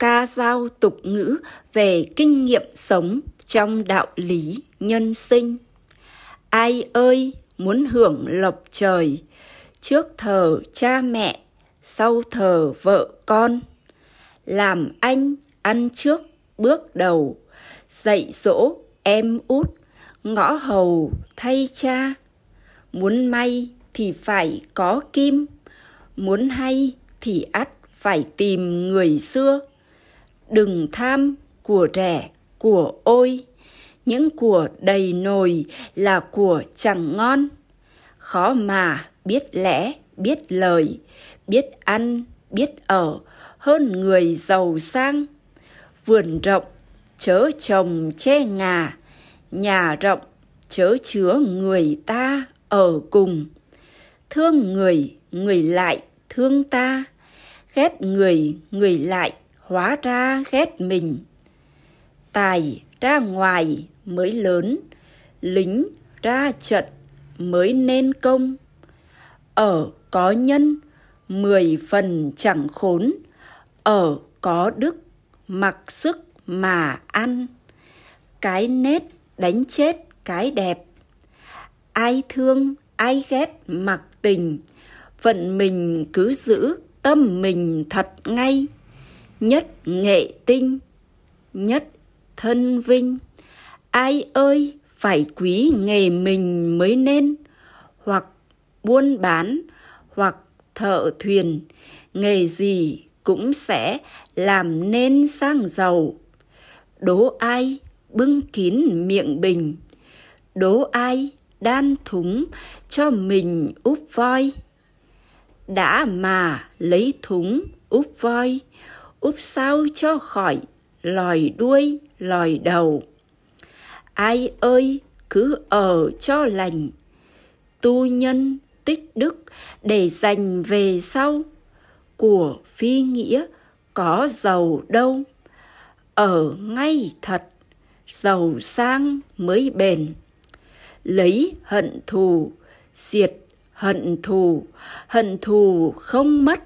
ca dao tục ngữ về kinh nghiệm sống trong đạo lý nhân sinh. Ai ơi muốn hưởng lộc trời, trước thờ cha mẹ, sau thờ vợ con. Làm anh ăn trước bước đầu, dạy dỗ em út, ngõ hầu thay cha. Muốn may thì phải có kim, muốn hay thì ắt phải tìm người xưa đừng tham của rẻ của ôi những của đầy nồi là của chẳng ngon khó mà biết lẽ biết lời biết ăn biết ở hơn người giàu sang vườn rộng chớ trồng che ngà nhà rộng chớ chứa người ta ở cùng thương người người lại thương ta ghét người người lại hóa ra ghét mình tài ra ngoài mới lớn lính ra trận mới nên công ở có nhân mười phần chẳng khốn ở có đức mặc sức mà ăn cái nết đánh chết cái đẹp ai thương ai ghét mặc tình phận mình cứ giữ tâm mình thật ngay nhất nghệ tinh nhất thân vinh ai ơi phải quý nghề mình mới nên hoặc buôn bán hoặc thợ thuyền nghề gì cũng sẽ làm nên sang giàu đố ai bưng kín miệng bình đố ai đan thúng cho mình úp voi đã mà lấy thúng úp voi úp sao cho khỏi lòi đuôi lòi đầu ai ơi cứ ở cho lành tu nhân tích đức để dành về sau của phi nghĩa có giàu đâu ở ngay thật giàu sang mới bền lấy hận thù diệt hận thù hận thù không mất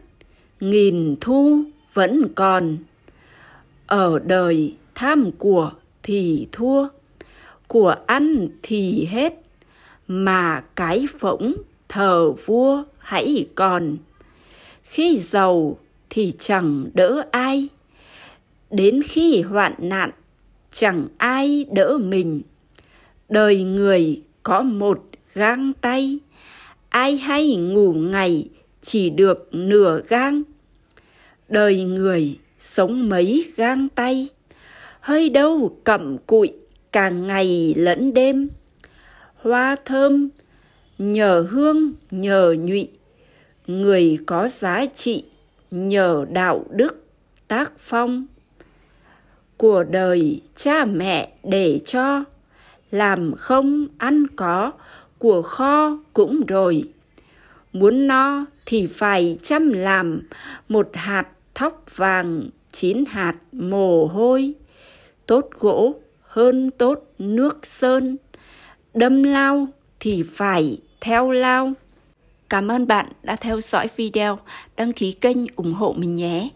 nghìn thu vẫn còn ở đời tham của thì thua của ăn thì hết mà cái phỗng thờ vua hãy còn khi giàu thì chẳng đỡ ai đến khi hoạn nạn chẳng ai đỡ mình đời người có một gang tay ai hay ngủ ngày chỉ được nửa gang đời người sống mấy gang tay hơi đâu cậm cụi càng ngày lẫn đêm hoa thơm nhờ hương nhờ nhụy người có giá trị nhờ đạo đức tác phong của đời cha mẹ để cho làm không ăn có của kho cũng rồi muốn no thì phải chăm làm một hạt thóc vàng chín hạt mồ hôi tốt gỗ hơn tốt nước sơn đâm lao thì phải theo lao cảm ơn bạn đã theo dõi video đăng ký kênh ủng hộ mình nhé